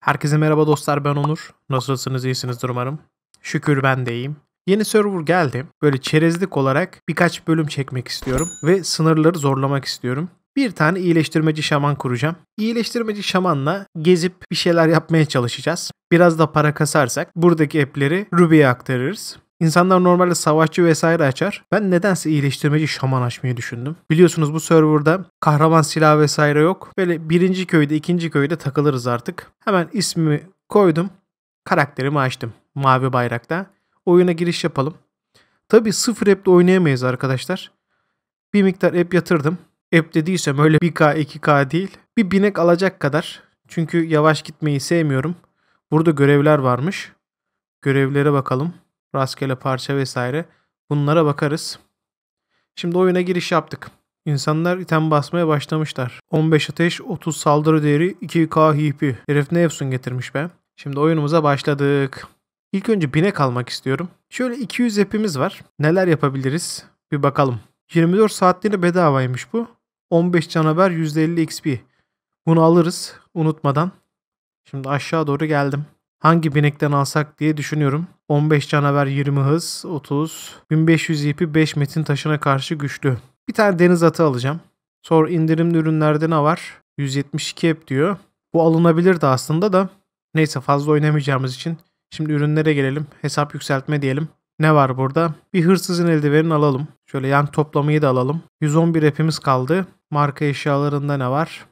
Herkese merhaba dostlar ben Onur. Nasılsınız iyisinizdir umarım. Şükür ben de iyiyim. Yeni server geldi. Böyle çerezlik olarak birkaç bölüm çekmek istiyorum ve sınırları zorlamak istiyorum. Bir tane iyileştirmeci şaman kuracağım. İyileştirmeci şamanla gezip bir şeyler yapmaya çalışacağız. Biraz da para kasarsak buradaki app'leri Ruby'ye aktarırız. İnsanlar normalde savaşçı vesaire açar. Ben nedense iyileştirmeci şaman açmayı düşündüm. Biliyorsunuz bu serverda kahraman silah vesaire yok. Böyle birinci köyde ikinci köyde takılırız artık. Hemen ismimi koydum. Karakterimi açtım. Mavi bayrakta. Oyuna giriş yapalım. Tabi sıfır app'de oynayamayız arkadaşlar. Bir miktar app yatırdım. App dediysem öyle 1K 2K değil. Bir binek alacak kadar. Çünkü yavaş gitmeyi sevmiyorum. Burada görevler varmış. Görevlere bakalım. Rastgele parça vesaire. Bunlara bakarız. Şimdi oyuna giriş yaptık. İnsanlar item basmaya başlamışlar. 15 ateş, 30 saldırı değeri, 2k HP. Herif ne yapsın getirmiş be. Şimdi oyunumuza başladık. İlk önce binek almak istiyorum. Şöyle 200 hepimiz var. Neler yapabiliriz? Bir bakalım. 24 saatliğine bedavaymış bu. 15 canavar %50 XP. Bunu alırız unutmadan. Şimdi aşağı doğru geldim hangi binekten alsak diye düşünüyorum. 15 canavar 20 hız 30. 1500 ipi 5 metin taşına karşı güçlü. Bir tane deniz atı alacağım. Sonra indirimli ürünlerde ne var? 172 hep diyor. Bu alınabilirdi aslında da. Neyse fazla oynamayacağımız için. Şimdi ürünlere gelelim. Hesap yükseltme diyelim. Ne var burada? Bir hırsızın eldivenini alalım. Şöyle yan toplamayı da alalım. 111 hepimiz kaldı. Marka eşyalarında ne var?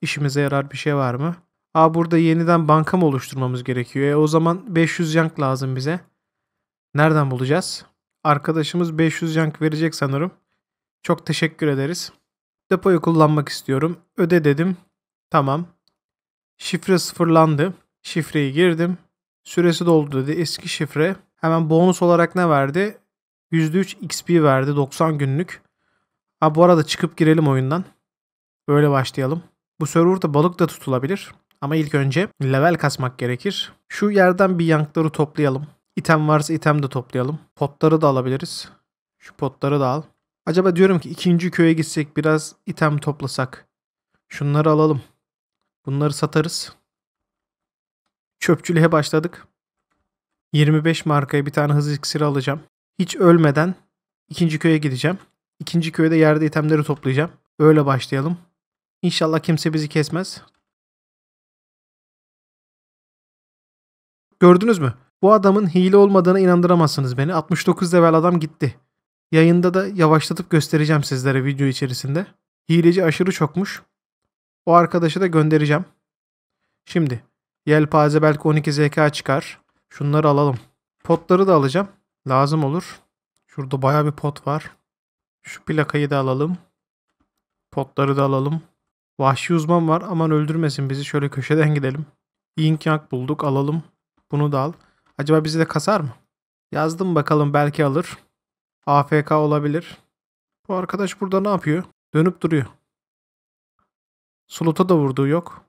İşimize yarar bir şey var mı? Aa burada yeniden banka mı oluşturmamız gerekiyor? E o zaman 500 yank lazım bize. Nereden bulacağız? Arkadaşımız 500 yank verecek sanırım. Çok teşekkür ederiz. Depoyu kullanmak istiyorum. Öde dedim. Tamam. Şifre sıfırlandı. Şifreyi girdim. Süresi doldu dedi. Eski şifre. Hemen bonus olarak ne verdi? %3 XP verdi 90 günlük. Ha bu arada çıkıp girelim oyundan. Böyle başlayalım. Bu serverda balık da tutulabilir. Ama ilk önce level kasmak gerekir. Şu yerden bir yankları toplayalım. İtem varsa item de toplayalım. Potları da alabiliriz. Şu potları da al. Acaba diyorum ki ikinci köye gitsek biraz item toplasak. Şunları alalım. Bunları satarız. Çöpçülüğe başladık. 25 markaya bir tane hız iksiri alacağım. Hiç ölmeden ikinci köye gideceğim. İkinci köyde yerde itemleri toplayacağım. Öyle başlayalım. İnşallah kimse bizi kesmez. Gördünüz mü? Bu adamın hile olmadığına inandıramazsınız beni. 69 level adam gitti. Yayında da yavaşlatıp göstereceğim sizlere video içerisinde. Hileci aşırı çokmuş. O arkadaşı da göndereceğim. Şimdi yelpaze belki 12 zeka çıkar. Şunları alalım. Potları da alacağım. Lazım olur. Şurada baya bir pot var. Şu plakayı da alalım. Potları da alalım. Vahşi uzman var. Aman öldürmesin bizi. Şöyle köşeden gidelim. Yin Yang bulduk. Alalım. Bunu da al. Acaba bizi de kasar mı? Yazdım bakalım belki alır. AFK olabilir. Bu arkadaş burada ne yapıyor? Dönüp duruyor. Suluta da vurduğu yok.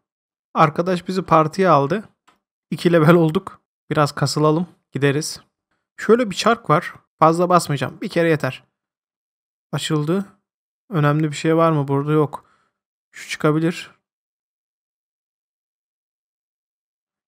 Arkadaş bizi partiye aldı. İki level olduk. Biraz kasılalım. Gideriz. Şöyle bir çark var. Fazla basmayacağım. Bir kere yeter. Açıldı. Önemli bir şey var mı? Burada yok. Şu çıkabilir.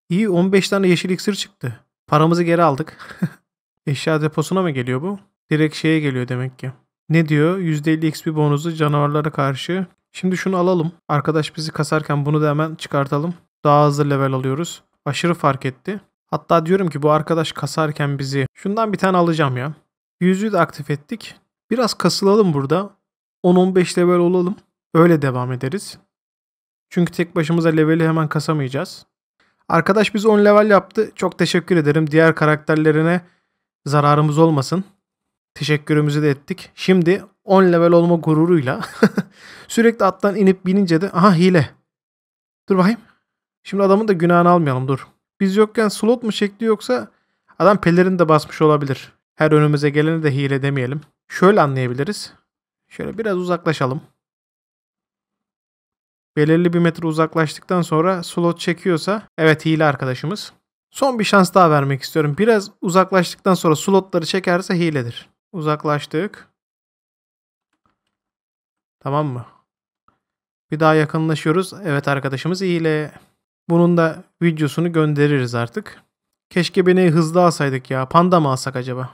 İyi 15 tane yeşil iksir çıktı. Paramızı geri aldık. Eşya deposuna mı geliyor bu? Direkt şeye geliyor demek ki. Ne diyor? %50 XP bonusu canavarlara karşı. Şimdi şunu alalım. Arkadaş bizi kasarken bunu da hemen çıkartalım. Daha hızlı level alıyoruz. Aşırı fark etti. Hatta diyorum ki bu arkadaş kasarken bizi şundan bir tane alacağım ya. Yüzüğü de aktif ettik. Biraz kasılalım burada. 10-15 level olalım. Öyle devam ederiz. Çünkü tek başımıza leveli hemen kasamayacağız. Arkadaş biz 10 level yaptı. Çok teşekkür ederim. Diğer karakterlerine zararımız olmasın. Teşekkürümüzü de ettik. Şimdi 10 level olma gururuyla sürekli attan inip binince de aha hile. Dur bakayım. Şimdi adamın da günahını almayalım dur. Biz yokken slot mu çekti yoksa adam pelerini de basmış olabilir. Her önümüze geleni de hile demeyelim. Şöyle anlayabiliriz. Şöyle biraz uzaklaşalım belirli bir metre uzaklaştıktan sonra slot çekiyorsa evet hile arkadaşımız. Son bir şans daha vermek istiyorum. Biraz uzaklaştıktan sonra slotları çekerse hiledir. Uzaklaştık. Tamam mı? Bir daha yakınlaşıyoruz. Evet arkadaşımız hile. Bunun da videosunu göndeririz artık. Keşke beni hızlı alsaydık ya. Panda mı alsak acaba?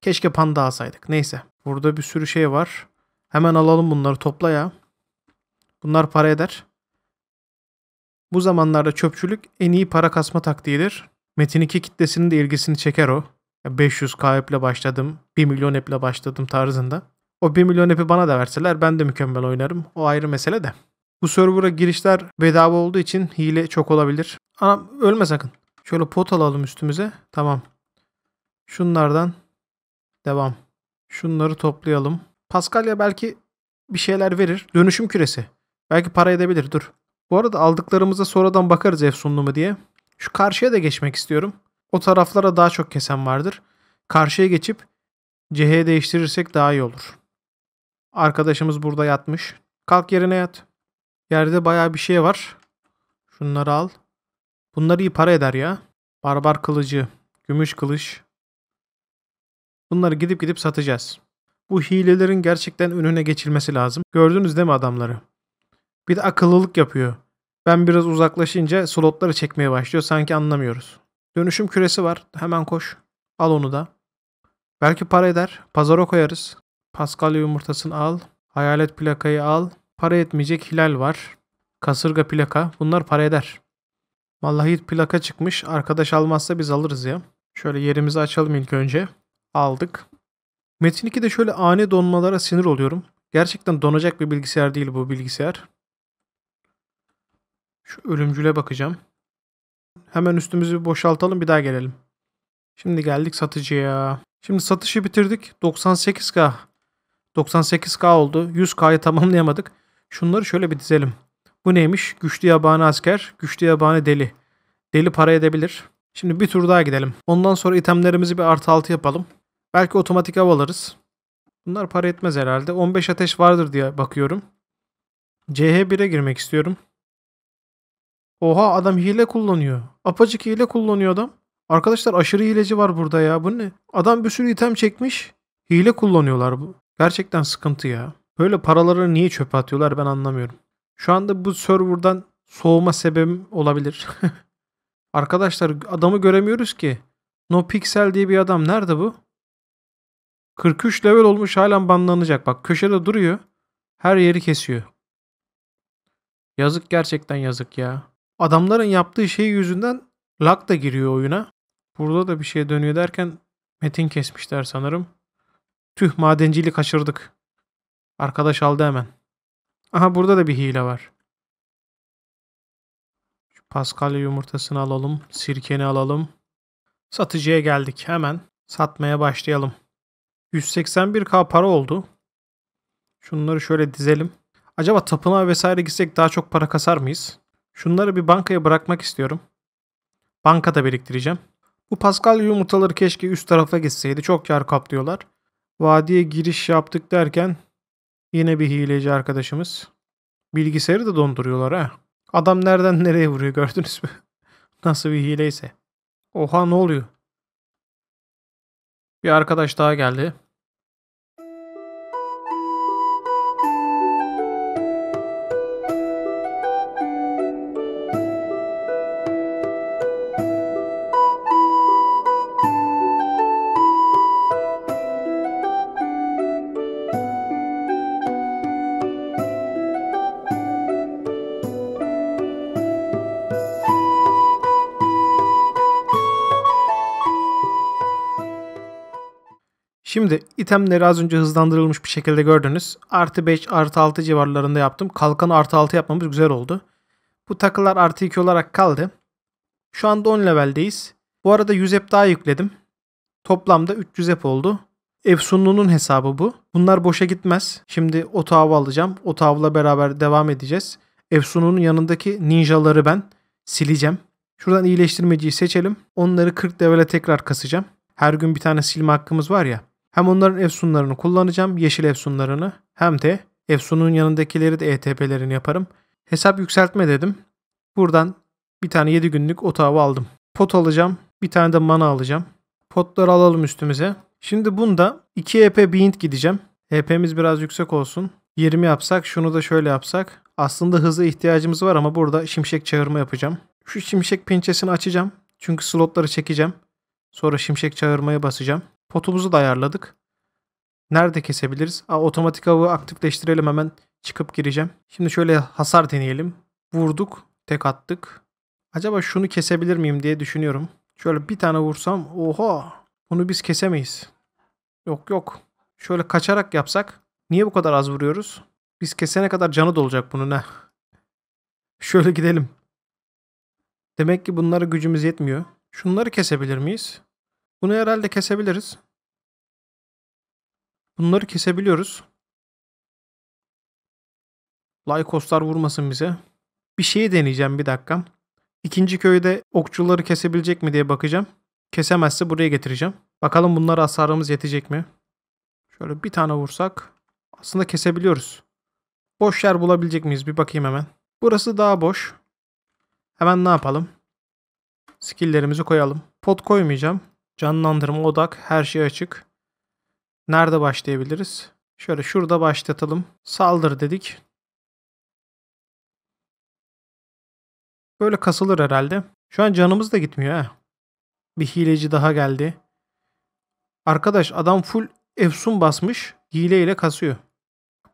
Keşke panda alsaydık. Neyse. Burada bir sürü şey var. Hemen alalım bunları topla ya. Bunlar para eder. Bu zamanlarda çöpçülük en iyi para kasma taktiğidir. Metin 2 kitlesinin de ilgisini çeker o. 500k eple başladım, 1 milyon eple başladım tarzında. O 1 milyon epi bana da verseler ben de mükemmel oynarım. O ayrı mesele de. Bu server'a girişler bedava olduğu için hile çok olabilir. Anam ölme sakın. Şöyle pot alalım üstümüze. Tamam. Şunlardan devam. Şunları toplayalım. Paskalya belki bir şeyler verir. Dönüşüm küresi. Belki para edebilir dur. Bu arada aldıklarımıza sonradan bakarız efsunlu mu diye. Şu karşıya da geçmek istiyorum. O taraflara daha çok kesen vardır. Karşıya geçip ceheye değiştirirsek daha iyi olur. Arkadaşımız burada yatmış. Kalk yerine yat. Yerde baya bir şey var. Şunları al. Bunlar iyi para eder ya. Barbar kılıcı, gümüş kılıç. Bunları gidip gidip satacağız. Bu hilelerin gerçekten önüne geçilmesi lazım. Gördünüz değil mi adamları? Bir de akıllılık yapıyor. Ben biraz uzaklaşınca slotları çekmeye başlıyor. Sanki anlamıyoruz. Dönüşüm küresi var. Hemen koş. Al onu da. Belki para eder. Pazara koyarız. Paskalya yumurtasını al. Hayalet plakayı al. Para etmeyecek hilal var. Kasırga plaka. Bunlar para eder. Vallahi plaka çıkmış. Arkadaş almazsa biz alırız ya. Şöyle yerimizi açalım ilk önce. Aldık. Metin 2'de şöyle ani donmalara sinir oluyorum. Gerçekten donacak bir bilgisayar değil bu bilgisayar. Şu ölümcüle bakacağım. Hemen üstümüzü boşaltalım bir daha gelelim. Şimdi geldik satıcıya. Şimdi satışı bitirdik. 98k. 98k oldu. 100k'yı tamamlayamadık. Şunları şöyle bir dizelim. Bu neymiş? Güçlü yabani asker, güçlü yabani deli. Deli para edebilir. Şimdi bir tur daha gidelim. Ondan sonra itemlerimizi bir artı altı yapalım. Belki otomatik av alırız. Bunlar para etmez herhalde. 15 ateş vardır diye bakıyorum. CH1'e girmek istiyorum. Oha adam hile kullanıyor. Apacık hile kullanıyor adam. Arkadaşlar aşırı hileci var burada ya. Bu ne? Adam bir sürü item çekmiş. Hile kullanıyorlar bu. Gerçekten sıkıntı ya. Böyle paraları niye çöpe atıyorlar ben anlamıyorum. Şu anda bu serverdan soğuma sebebim olabilir. Arkadaşlar adamı göremiyoruz ki. No Pixel diye bir adam nerede bu? 43 level olmuş halen banlanacak. Bak köşede duruyor. Her yeri kesiyor. Yazık gerçekten yazık ya. Adamların yaptığı şey yüzünden Lak da giriyor oyuna. Burada da bir şey dönüyor derken Metin kesmişler sanırım. Tüh madenciliği kaçırdık. Arkadaş aldı hemen. Aha burada da bir hile var. Şu Paskalya yumurtasını alalım. Sirkeni alalım. Satıcıya geldik. Hemen satmaya başlayalım. 181k para oldu. Şunları şöyle dizelim. Acaba tapınağa vesaire gitsek daha çok para kasar mıyız? Şunları bir bankaya bırakmak istiyorum. Bankada biriktireceğim. Bu Pascal yumurtaları keşke üst tarafa gitseydi. Çok yer kaplıyorlar. Vadiye giriş yaptık derken yine bir hileci arkadaşımız. Bilgisayarı da donduruyorlar ha. Adam nereden nereye vuruyor gördünüz mü? Nasıl bir hileyse. Oha ne oluyor? Bir arkadaş daha geldi. Şimdi itemleri az önce hızlandırılmış bir şekilde gördünüz. Artı 5 artı 6 civarlarında yaptım. Kalkanı artı 6 yapmamız güzel oldu. Bu takılar artı 2 olarak kaldı. Şu anda 10 leveldeyiz. Bu arada 100 app daha yükledim. Toplamda 300 app oldu. Efsunlu'nun hesabı bu. Bunlar boşa gitmez. Şimdi o tavu alacağım. O tavla beraber devam edeceğiz. Efsunlu'nun yanındaki ninjaları ben sileceğim. Şuradan iyileştirmeciyi seçelim. Onları 40 level'e tekrar kasacağım. Her gün bir tane silme hakkımız var ya. Hem onların efsunlarını kullanacağım, yeşil efsunlarını hem de efsunun yanındakileri de ETP'lerini yaparım. Hesap yükseltme dedim. Buradan bir tane 7 günlük otağı aldım. Pot alacağım, bir tane de mana alacağım. Potları alalım üstümüze. Şimdi bunda 2 EP bind gideceğim. EP'miz biraz yüksek olsun. 20 yapsak, şunu da şöyle yapsak. Aslında hızlı ihtiyacımız var ama burada şimşek çağırma yapacağım. Şu şimşek pençesini açacağım. Çünkü slotları çekeceğim. Sonra şimşek çağırmaya basacağım. Potumuzu da ayarladık. Nerede kesebiliriz? Aa, otomatik avı aktifleştirelim hemen. Çıkıp gireceğim. Şimdi şöyle hasar deneyelim. Vurduk. Tek attık. Acaba şunu kesebilir miyim diye düşünüyorum. Şöyle bir tane vursam. Oha. Bunu biz kesemeyiz. Yok yok. Şöyle kaçarak yapsak. Niye bu kadar az vuruyoruz? Biz kesene kadar canı dolacak bunun ne? Şöyle gidelim. Demek ki bunlara gücümüz yetmiyor. Şunları kesebilir miyiz? Bunu herhalde kesebiliriz. Bunları kesebiliyoruz. Laikoslar vurmasın bize. Bir şeyi deneyeceğim bir dakika. İkinci köyde okçuları kesebilecek mi diye bakacağım. Kesemezse buraya getireceğim. Bakalım bunlara hasarımız yetecek mi? Şöyle bir tane vursak. Aslında kesebiliyoruz. Boş yer bulabilecek miyiz? Bir bakayım hemen. Burası daha boş. Hemen ne yapalım? Skilllerimizi koyalım. Pot koymayacağım. Canlandırma, odak, her şey açık. Nerede başlayabiliriz? Şöyle şurada başlatalım. Saldır dedik. Böyle kasılır herhalde. Şu an canımız da gitmiyor ha. Bir hileci daha geldi. Arkadaş adam full efsun basmış. Hile ile kasıyor.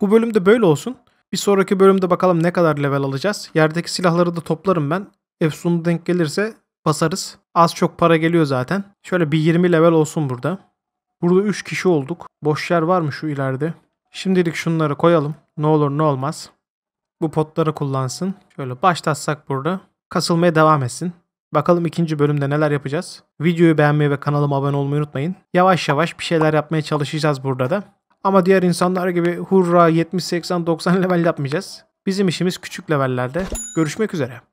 Bu bölümde böyle olsun. Bir sonraki bölümde bakalım ne kadar level alacağız. Yerdeki silahları da toplarım ben. Efsun'u denk gelirse basarız. Az çok para geliyor zaten. Şöyle bir 20 level olsun burada. Burada 3 kişi olduk. Boş yer var mı şu ileride? Şimdilik şunları koyalım. Ne olur ne olmaz. Bu potları kullansın. Şöyle başlatsak burada. Kasılmaya devam etsin. Bakalım ikinci bölümde neler yapacağız. Videoyu beğenmeyi ve kanalıma abone olmayı unutmayın. Yavaş yavaş bir şeyler yapmaya çalışacağız burada da. Ama diğer insanlar gibi hurra 70, 80, 90 level yapmayacağız. Bizim işimiz küçük levellerde. Görüşmek üzere.